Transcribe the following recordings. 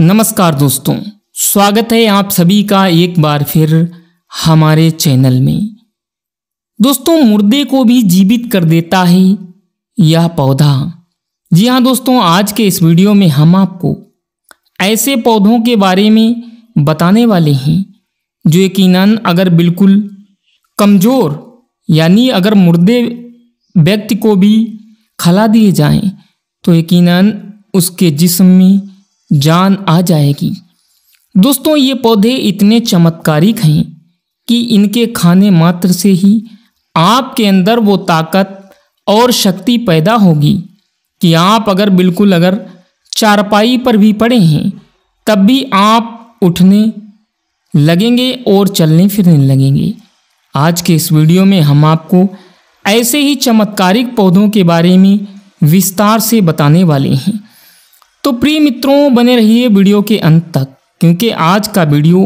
नमस्कार दोस्तों स्वागत है आप सभी का एक बार फिर हमारे चैनल में दोस्तों मुर्दे को भी जीवित कर देता है यह पौधा जी हाँ दोस्तों आज के इस वीडियो में हम आपको ऐसे पौधों के बारे में बताने वाले हैं जो यकीनन अगर बिल्कुल कमज़ोर यानी अगर मुर्दे व्यक्ति को भी खला दिए जाएं तो यकीनन उसके जिस्म में जान आ जाएगी दोस्तों ये पौधे इतने चमत्कारिक हैं कि इनके खाने मात्र से ही आपके अंदर वो ताकत और शक्ति पैदा होगी कि आप अगर बिल्कुल अगर चारपाई पर भी पड़े हैं तब भी आप उठने लगेंगे और चलने फिरने लगेंगे आज के इस वीडियो में हम आपको ऐसे ही चमत्कारिक पौधों के बारे में विस्तार से बताने वाले हैं तो प्रिय मित्रों बने रहिए वीडियो के अंत तक क्योंकि आज का वीडियो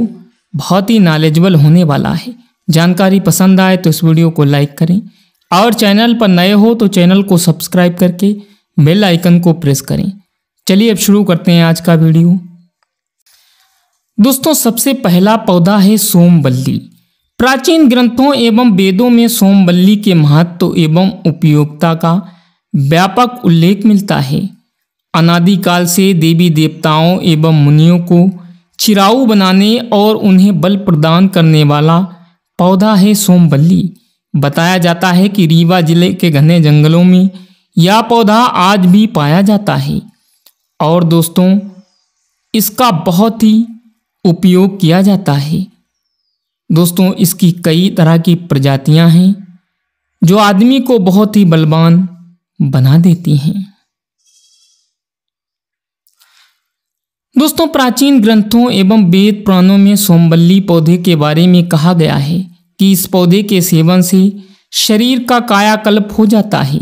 बहुत ही नॉलेजबल होने वाला है जानकारी पसंद आए तो इस वीडियो को लाइक करें और चैनल पर नए हो तो चैनल को सब्सक्राइब करके बेल आइकन को प्रेस करें चलिए अब शुरू करते हैं आज का वीडियो दोस्तों सबसे पहला पौधा है सोमबल्ली प्राचीन ग्रंथों एवं वेदों में सोमबल्ली के महत्व एवं उपयोगिता का व्यापक उल्लेख मिलता है अनादिकाल से देवी देवताओं एवं मुनियों को चिराऊ बनाने और उन्हें बल प्रदान करने वाला पौधा है सोमबल्ली बताया जाता है कि रीवा जिले के घने जंगलों में यह पौधा आज भी पाया जाता है और दोस्तों इसका बहुत ही उपयोग किया जाता है दोस्तों इसकी कई तरह की प्रजातियां हैं जो आदमी को बहुत ही बलवान बना देती हैं दोस्तों प्राचीन ग्रंथों एवं वेद प्राणों में सोमबल्ली पौधे के बारे में कहा गया है कि इस पौधे के सेवन से शरीर का कायाकल्प हो जाता है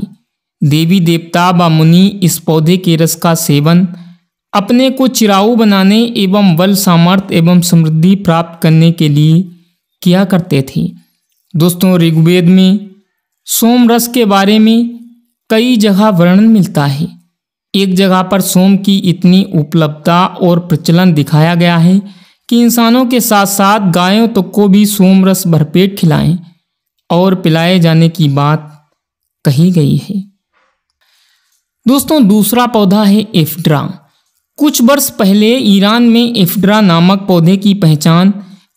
देवी देवता व मुनि इस पौधे के रस का सेवन अपने को चिराऊ बनाने एवं बल सामर्थ्य एवं समृद्धि प्राप्त करने के लिए किया करते थे दोस्तों ऋग्वेद में सोम रस के बारे में कई जगह वर्णन मिलता है एक जगह पर सोम की इतनी उपलब्धता और प्रचलन दिखाया गया है कि इंसानों के साथ साथ गायों तक तो को भी सोम रस भरपेट खिलाएं और पिलाए जाने की बात कही गई है दोस्तों दूसरा पौधा है एफड्रा कुछ वर्ष पहले ईरान में एफ्ड्रा नामक पौधे की पहचान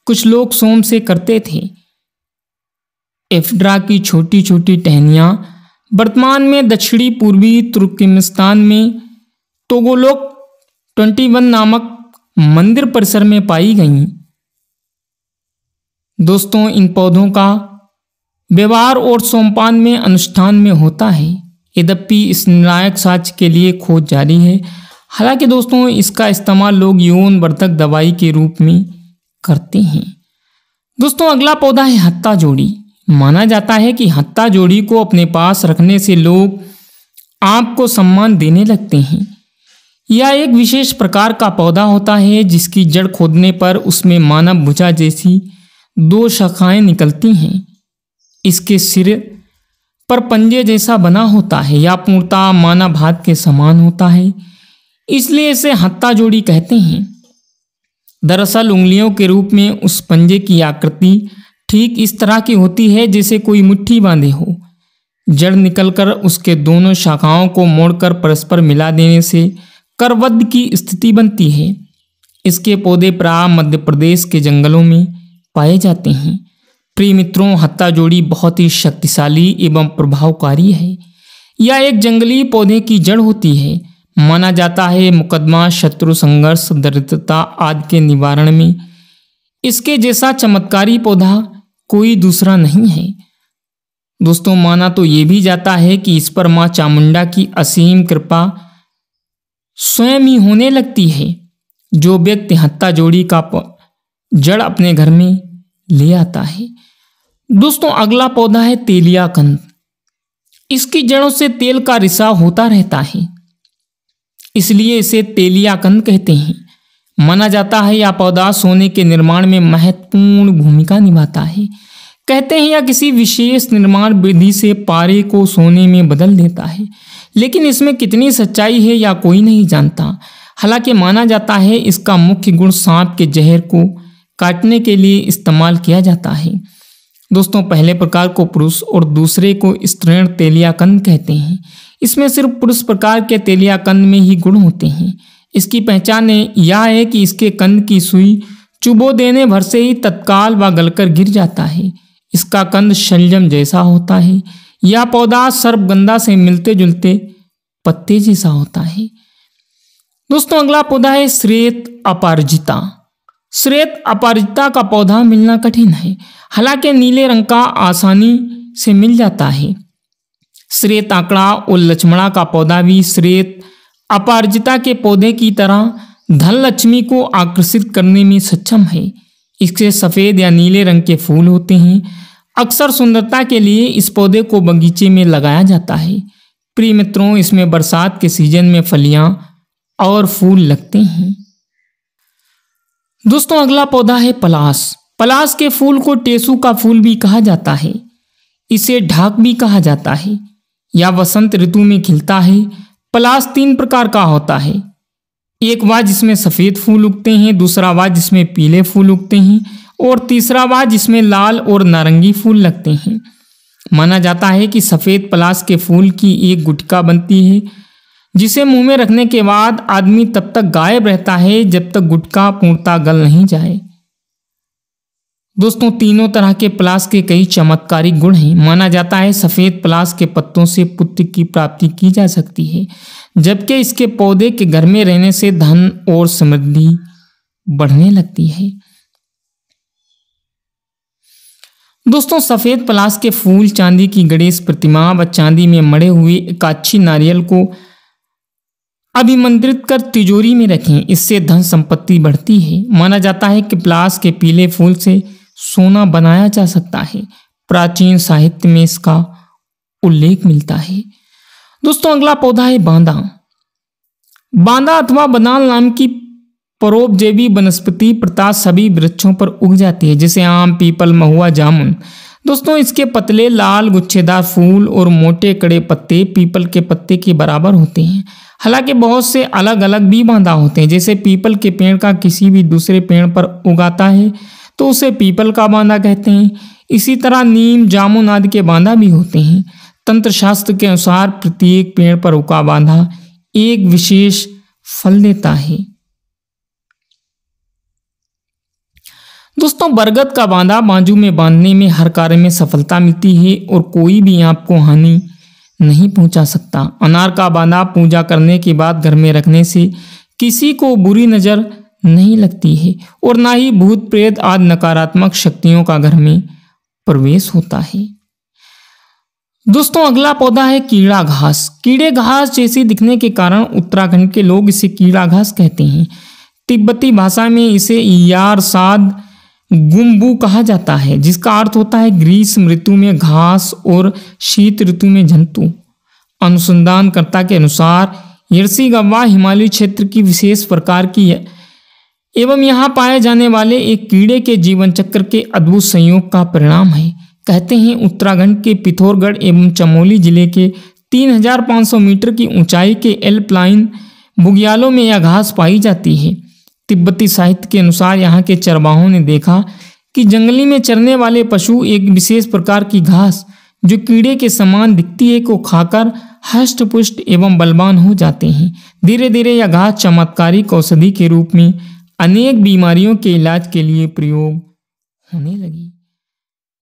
कुछ लोग सोम से करते थे एफड्रा की छोटी छोटी टहनियाँ वर्तमान में दक्षिणी पूर्वी तुर्कमेस्तान में टोगोलोक 21 नामक मंदिर परिसर में पाई गई दोस्तों इन पौधों का व्यवहार और सोमपान में अनुष्ठान में होता है यद्यपि इस निर्णायक साक्ष के लिए खोज जारी है हालांकि दोस्तों इसका इस्तेमाल लोग यौन वर्धक दवाई के रूप में करते हैं दोस्तों अगला पौधा है हत्ता जोड़ी माना जाता है कि हत्ता जोड़ी को अपने पास रखने से लोग आपको सम्मान देने लगते हैं यह एक विशेष प्रकार का पौधा होता है जिसकी जड़ खोदने पर उसमें मानव भुजा जैसी दो शाखाएं निकलती हैं इसके सिर पर पंजे जैसा बना होता है या पूर्णता मानव हाथ के समान होता है इसलिए इसे हत्ता जोड़ी कहते हैं दरअसल उंगलियों के रूप में उस पंजे की आकृति ठीक इस तरह की होती है जैसे कोई मुट्ठी बांधे हो जड़ निकलकर उसके दोनों शाखाओं को मोड़कर परस्पर मिला देने से करवद की स्थिति बनती है इसके पौधे प्राय मध्य प्रदेश के जंगलों में पाए जाते हैं प्रिय मित्रों हत्ता जोड़ी बहुत ही शक्तिशाली एवं प्रभावकारी है यह एक जंगली पौधे की जड़ होती है माना जाता है मुकदमा शत्रु संघर्ष दरिद्रता आदि के निवारण में इसके जैसा चमत्कारी पौधा कोई दूसरा नहीं है दोस्तों माना तो ये भी जाता है कि इस पर माँ चामुंडा की असीम कृपा स्वयं ही होने लगती है जो व्यक्ति हत्ता जोड़ी का जड़ अपने घर में ले आता है दोस्तों अगला पौधा है तेलिया कंद इसकी जड़ों से तेल का रिसाव होता रहता है इसलिए इसे तेलिया कंद कहते हैं माना जाता है या पौधा सोने के निर्माण में महत्वपूर्ण भूमिका निभाता है कहते हैं या किसी विशेष निर्माण विधि से पारे को सोने में बदल देता है लेकिन इसमें कितनी सच्चाई है या कोई नहीं जानता हालांकि माना जाता है इसका मुख्य गुण सांप के जहर को काटने के लिए इस्तेमाल किया जाता है दोस्तों पहले प्रकार को पुरुष और दूसरे को स्त्रीण तेलियाकंद कहते हैं इसमें सिर्फ पुरुष प्रकार के तेलियाकंद में ही गुण होते हैं इसकी पहचाने यह है कि इसके कंद की सुई चुबो देने भर से ही तत्काल व गलकर गिर जाता है इसका कंद शलजम जैसा होता है यह पौधा सर्पगंधा से मिलते जुलते पत्ते जैसा होता है दोस्तों अगला पौधा है श्रेत अपारजिता श्रेत अपारजिता का पौधा मिलना कठिन है हालांकि नीले रंग का आसानी से मिल जाता है श्रेत आंकड़ा और लक्ष्मणा का पौधा भी श्रेत अपार्जिता के पौधे की तरह धन लक्ष्मी को आकर्षित करने में सक्षम है इसके सफ़ेद या नीले रंग के फूल होते हैं अक्सर सुंदरता के लिए इस पौधे को बगीचे में लगाया जाता है प्रिय मित्रों इसमें बरसात के सीजन में फलियां और फूल लगते हैं दोस्तों अगला पौधा है पलास पलास के फूल को टेसू का फूल भी कहा जाता है इसे ढाक भी कहा जाता है या वसंत ऋतु में खिलता है पलास तीन प्रकार का होता है एक वाज जिसमें सफ़ेद फूल उगते हैं दूसरा वाज जिसमें पीले फूल उगते हैं और तीसरा वाज जिसमें लाल और नारंगी फूल लगते हैं माना जाता है कि सफ़ेद पलास के फूल की एक गुटका बनती है जिसे मुंह में रखने के बाद आदमी तब तक गायब रहता है जब तक गुटका पूर्णता गल नहीं जाए दोस्तों तीनों तरह के प्लास के कई चमत्कारी गुण हैं माना जाता है सफ़ेद प्लास के पत्तों से पुत्र की प्राप्ति की जा सकती है जबकि इसके पौधे के घर में रहने से धन और समृद्धि बढ़ने लगती है दोस्तों सफ़ेद प्लास के फूल चांदी की गणेश प्रतिमा व चांदी में मड़े हुए एकाक्षी नारियल को अभिमंत्रित कर तिजोरी में रखें इससे धन संपत्ति बढ़ती है माना जाता है कि प्लास के पीले फूल से सोना बनाया जा सकता है प्राचीन साहित्य में इसका उल्लेख मिलता है दोस्तों अगला पौधा है बांदा बांदा अथवा बनाल नाम की परोपजेवी वनस्पति प्रताप सभी वृक्षों पर उग जाती है जैसे आम पीपल महुआ जामुन दोस्तों इसके पतले लाल गुच्छेदार फूल और मोटे कड़े पत्ते पीपल के पत्ते के बराबर होते हैं हालांकि बहुत से अलग अलग भी बांधा होते हैं जैसे पीपल के पेड़ का किसी भी दूसरे पेड़ पर उगाता है तो उसे पीपल का बांधा कहते हैं इसी तरह नीम जामुन आदि के बांधा भी होते हैं तंत्र शास्त्र के अनुसार प्रत्येक पेड़ पर उका बांधा एक विशेष फल देता है दोस्तों बरगद का बांधा बाजू में बांधने में हर कार्य में सफलता मिलती है और कोई भी आपको हानि नहीं पहुंचा सकता अनार का बांधा पूजा करने के बाद घर में रखने से किसी को बुरी नज़र नहीं लगती है और ना ही भूत प्रेत आदि नकारात्मक शक्तियों का घर में प्रवेश होता है दोस्तों अगला पौधा है कीड़ा घास कीड़े घास जैसे दिखने के कारण उत्तराखंड के लोग इसे कीड़ा घास कहते हैं तिब्बती भाषा में इसे यार साद गुम्बू कहा जाता है जिसका अर्थ होता है ग्रीष्म ऋतु में घास और शीत ऋतु में जंतु अनुसंधानकर्ता के अनुसार यर्सी गवा हिमालय क्षेत्र की विशेष प्रकार की एवं यहाँ पाए जाने वाले एक कीड़े के जीवन चक्र के अद्भुत संयोग का परिणाम है कहते हैं उत्तराखंड के पिथौरगढ़ एवं चमोली जिले के 3,500 मीटर की ऊंचाई के एल्पलाइन बुग्यालों में यह घास पाई जाती है तिब्बती साहित्य के अनुसार यहाँ के चरवाहों ने देखा कि जंगली में चरने वाले पशु एक विशेष प्रकार की घास जो कीड़े के समान दिखती है को खाकर हष्ट पुष्ट एवं बलवान हो जाते हैं धीरे धीरे यह घास चमत्कारिक औषधि के रूप में अनेक बीमारियों के इलाज के लिए प्रयोग होने लगी